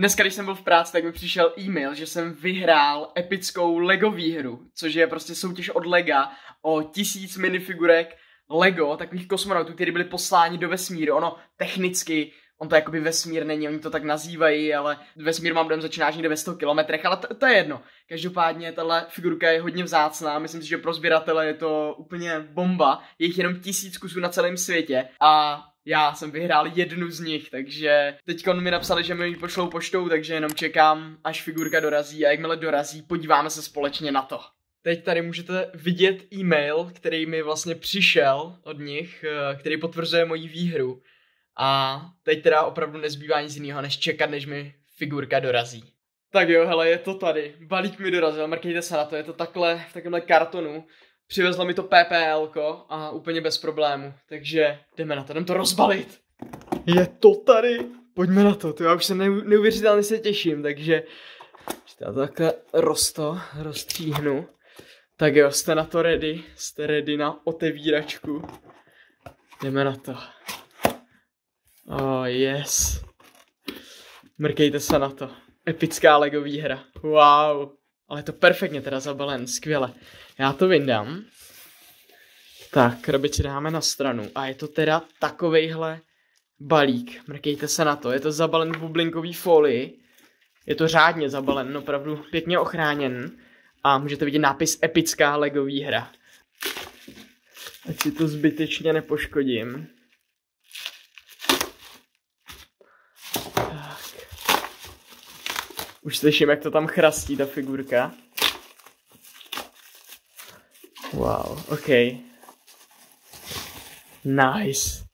Dneska, když jsem byl v práci, tak mi přišel e-mail, že jsem vyhrál epickou LEGO výhru, což je prostě soutěž od LEGA o tisíc minifigurek LEGO, takových kosmonautů, kteří byli posláni do vesmíru. Ono technicky, on to jakoby vesmír není, oni to tak nazývají, ale vesmír mám dojem začínáš někde ve 100 kilometrech, ale to, to je jedno. Každopádně tahle figurka je hodně vzácná, myslím si, že pro sběratele je to úplně bomba, je jich jenom tisíc kusů na celém světě a já jsem vyhrál jednu z nich, takže teď mi napsali, že mi ji pošlou poštou, takže jenom čekám, až figurka dorazí a jakmile dorazí, podíváme se společně na to. Teď tady můžete vidět e-mail, který mi vlastně přišel od nich, eh, který potvrzuje moji výhru. A teď teda opravdu nezbývá nic jiného, než čekat, než mi figurka dorazí. Tak jo, hele, je to tady. Balík mi dorazil, mrkněte se na to, je to takhle, v takovémhle kartonu. Přivezla mi to PPL a úplně bez problému. Takže jdeme na to, jdem to rozbalit. Je to tady. Pojďme na to, ty já už se neuvěřitelně se těším, takže já to takhle rosto, rozstříhnu. Tak jo, jste na to ready? Jste ready na otevíračku? Jdeme na to. Oh, yes. Mrkejte se na to. Epická Lego výhra. Wow. Ale to perfektně teda zabalen, skvěle. Já to vyndám. Tak, krabiče dáme na stranu. A je to teda takovejhle balík. Mrkejte se na to. Je to zabalen v bublinkový folii. Je to řádně zabalen, opravdu pěkně ochráněn. A můžete vidět nápis Epická legový hra. Ať si to zbytečně nepoškodím. Už slyším, jak to tam chrastí, ta figurka. Wow, ok. Nice.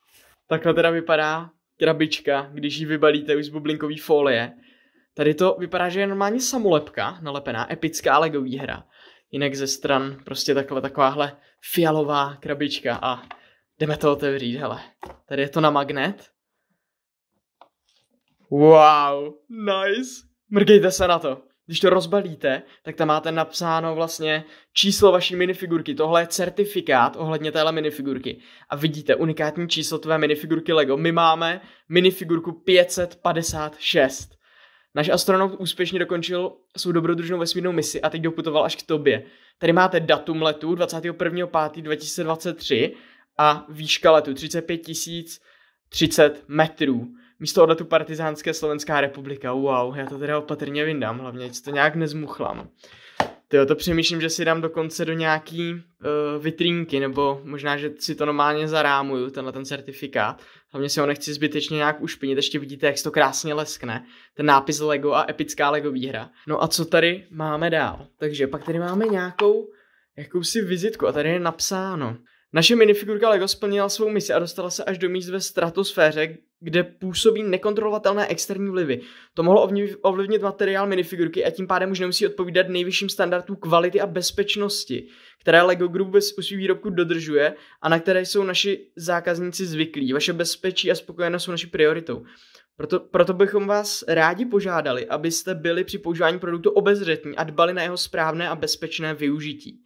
Takhle teda vypadá krabička, když ji vybalíte už z bublinkový folie. Tady to vypadá, že je normálně samolepka, nalepená, epická LEGO hra. Jinak ze stran prostě takhle, takováhle fialová krabička a jdeme to otevřít, hele. Tady je to na magnet. Wow, nice. Mrkejte se na to. Když to rozbalíte, tak tam máte napsáno vlastně číslo vaší minifigurky. Tohle je certifikát ohledně téhle minifigurky. A vidíte unikátní číslo tvé minifigurky LEGO. My máme minifigurku 556. Náš astronaut úspěšně dokončil svou dobrodružnou vesmírnou misi a teď doputoval až k tobě. Tady máte datum letu 21.5.2023 a výška letu 35 030 metrů místo odletu partizánské Slovenská republika. Wow, já to teda opatrně vyndám, hlavně, ať to nějak nezmuchlám. Tyjo, to přemýšlím, že si dám dokonce do nějaký uh, eh, vitrínky, nebo možná, že si to normálně zarámuju, tenhle ten certifikát. Hlavně si ho nechci zbytečně nějak ušpinit, ještě vidíte, jak to krásně leskne. Ten nápis LEGO a epická LEGO výhra. No a co tady máme dál? Takže pak tady máme nějakou jakousi vizitku a tady je napsáno. Naše minifigurka LEGO splnila svou misi a dostala se až do míst ve stratosféře, kde působí nekontrolovatelné externí vlivy. To mohlo ovlivnit materiál minifigurky a tím pádem už nemusí odpovídat nejvyšším standardům kvality a bezpečnosti, které LEGO Group bez u svých výrobků dodržuje a na které jsou naši zákazníci zvyklí. Vaše bezpečí a spokojenost jsou naší prioritou. Proto, proto bychom vás rádi požádali, abyste byli při používání produktu obezřetní a dbali na jeho správné a bezpečné využití.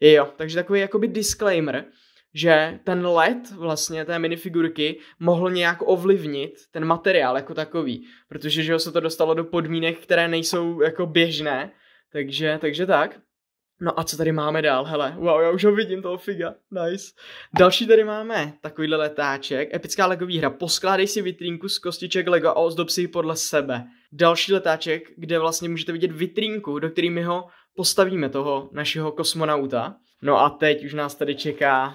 Jo, takže takový jakoby disclaimer – že ten led vlastně té minifigurky mohl nějak ovlivnit ten materiál jako takový, protože že se to dostalo do podmínek, které nejsou jako běžné, takže, takže tak. No a co tady máme dál? Hele, wow, já už ho vidím, toho figa, nice. Další tady máme takovýhle letáček, epická legový hra, poskládej si vitrínku z kostiček Lego a ozdob si ji podle sebe. Další letáček, kde vlastně můžete vidět vitrínku, do kterými ho postavíme, toho našeho kosmonauta. No a teď už nás tady čeká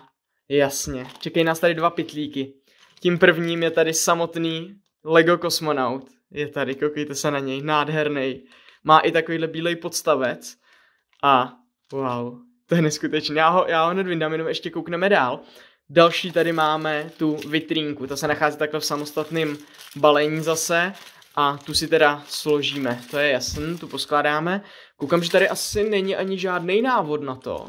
Jasně, čekají nás tady dva pitlíky. Tím prvním je tady samotný Lego kosmonaut. Je tady, koukejte se na něj, nádherný. Má i takovýhle bílej podstavec. A wow, to je neskutečné. Já ho, já ho hned vyndám, jenom ještě koukneme dál. Další tady máme tu vitrínku, ta se nachází takhle v samostatném balení zase a tu si teda složíme, to je jasný, tu poskládáme. Koukám, že tady asi není ani žádný návod na to,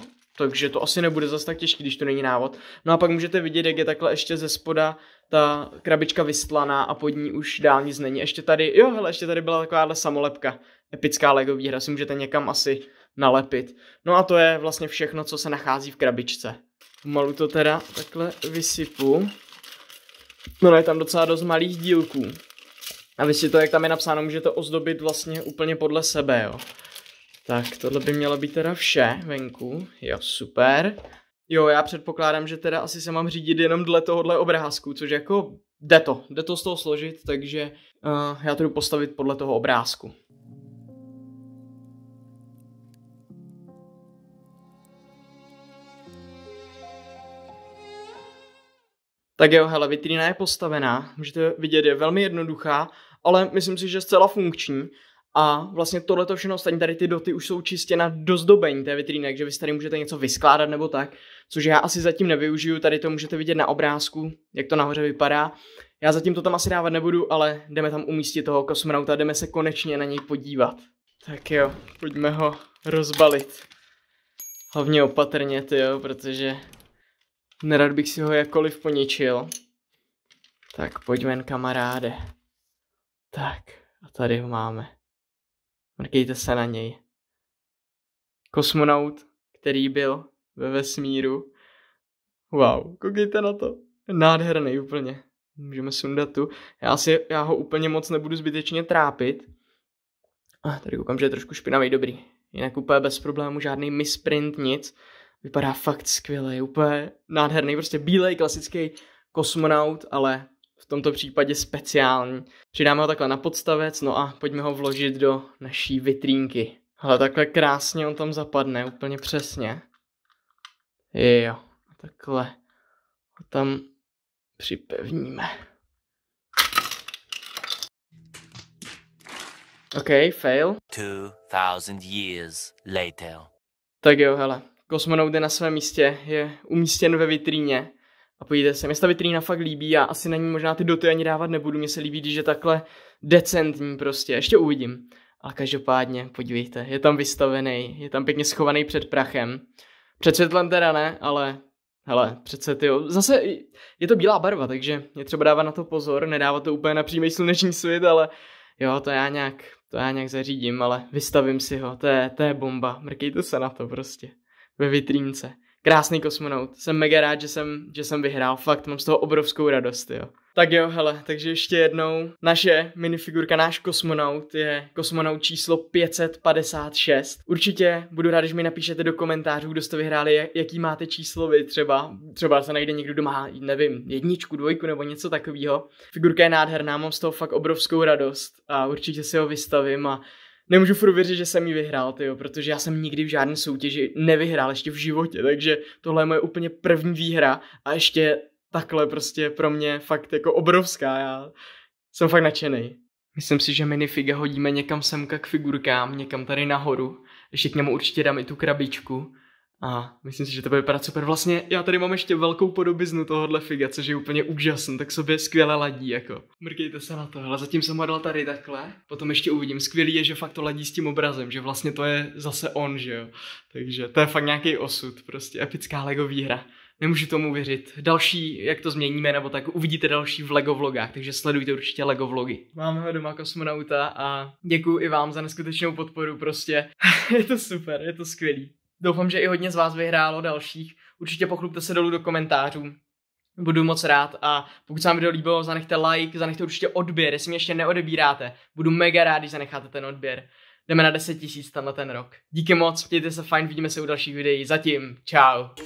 takže to asi nebude zas tak těžký, když to není návod. No a pak můžete vidět, jak je takhle ještě ze spoda ta krabička vystlaná a pod ní už dál nic není. Ještě tady, jo hele, ještě tady byla takováhle samolepka, epická LEGO výhra, si můžete někam asi nalepit. No a to je vlastně všechno, co se nachází v krabičce. Malu to teda takhle vysypu. No, no je tam docela dost malých dílků. A vy si to, jak tam je napsáno, můžete ozdobit vlastně úplně podle sebe, jo. Tak, tohle by mělo být teda vše venku. Jo, super. Jo, já předpokládám, že teda asi se mám řídit jenom dle tohohle obrázku, což jako jde to. Jde to z toho složit, takže uh, já to jdu postavit podle toho obrázku. Tak jo, hele, vitrína je postavená, můžete vidět, je velmi jednoduchá, ale myslím si, že zcela funkční a vlastně tohle to všechno ostatní, tady ty doty už jsou čistě na dozdobení té vitríny, takže vy si tady můžete něco vyskládat nebo tak, což já asi zatím nevyužiju, tady to můžete vidět na obrázku, jak to nahoře vypadá. Já zatím to tam asi dávat nebudu, ale jdeme tam umístit toho kosmonauta, jdeme se konečně na něj podívat. Tak jo, pojďme ho rozbalit. Hlavně opatrně, ty jo, protože nerad bych si ho jakkoliv poničil. Tak pojďme, kamaráde. Tak, a tady ho máme mrkejte se na něj. Kosmonaut, který byl ve vesmíru. Wow, koukejte na to. Nádherný úplně. Můžeme sundat tu. Já, si, já ho úplně moc nebudu zbytečně trápit. Ah, tady koukám, že je trošku špinavý, dobrý. Jinak úplně bez problému, žádný misprint, nic. Vypadá fakt skvěle, je úplně nádherný, prostě bílej klasický kosmonaut, ale v tomto případě speciální. Přidáme ho takhle na podstavec, no a pojďme ho vložit do naší vitrínky. Ale takhle krásně on tam zapadne, úplně přesně. Jo, takhle ho tam připevníme. OK, fail. 2000 years later. Tak jo, hele, kosmonaut je na svém místě, je umístěn ve vitríně a pojďte se. Mně ta vitrína fakt líbí a asi na ní možná ty doty ani dávat nebudu. mě se líbí, když je takhle decentní prostě. Ještě uvidím. A každopádně, podívejte, je tam vystavený, je tam pěkně schovaný před prachem. Před světlem teda ne, ale hele, přece ty Zase je to bílá barva, takže je třeba dávat na to pozor, nedávat to úplně na přímý sluneční svět, ale jo, to já nějak, to já nějak zařídím, ale vystavím si ho, to je, to je bomba, mrkejte se na to prostě, ve vitrínce krásný kosmonaut. Jsem mega rád, že jsem, že jsem vyhrál. Fakt, mám z toho obrovskou radost, jo. Tak jo, hele, takže ještě jednou. Naše minifigurka, náš kosmonaut je kosmonaut číslo 556. Určitě budu rád, když mi napíšete do komentářů, kdo jste vyhráli, jaký máte číslo vy třeba. Třeba se najde někdo, kdo má, nevím, jedničku, dvojku nebo něco takového. Figurka je nádherná, mám z toho fakt obrovskou radost a určitě si ho vystavím a nemůžu furt věřit, že jsem ji vyhrál, tyjo, protože já jsem nikdy v žádné soutěži nevyhrál ještě v životě, takže tohle je moje úplně první výhra a ještě takhle prostě pro mě fakt jako obrovská, já jsem fakt nadšený. Myslím si, že minifiga hodíme někam semka k figurkám, někam tady nahoru. Ještě k němu určitě dám i tu krabičku. A myslím si, že to bude vypadat super. Vlastně já tady mám ještě velkou podobiznu tohohle figa, což je úplně úžasný, tak sobě skvěle ladí, jako. Mrkejte se na to, ale zatím jsem ho dal tady takhle, potom ještě uvidím. Skvělý je, že fakt to ladí s tím obrazem, že vlastně to je zase on, že jo. Takže to je fakt nějaký osud, prostě epická LEGO výhra. Nemůžu tomu věřit. Další, jak to změníme, nebo tak uvidíte další v LEGO vlogách, takže sledujte určitě LEGO vlogy. Máme ho doma kosmonauta a děkuji i vám za neskutečnou podporu, prostě je to super, je to skvělý. Doufám, že i hodně z vás vyhrálo dalších. Určitě pochlupte se dolů do komentářů. Budu moc rád a pokud se vám video líbilo, zanechte like, zanechte určitě odběr, jestli mě ještě neodebíráte. Budu mega rád, když zanecháte ten odběr. Jdeme na 10 tisíc tenhle ten rok. Díky moc, mějte se fajn, vidíme se u dalších videí. Zatím, čau.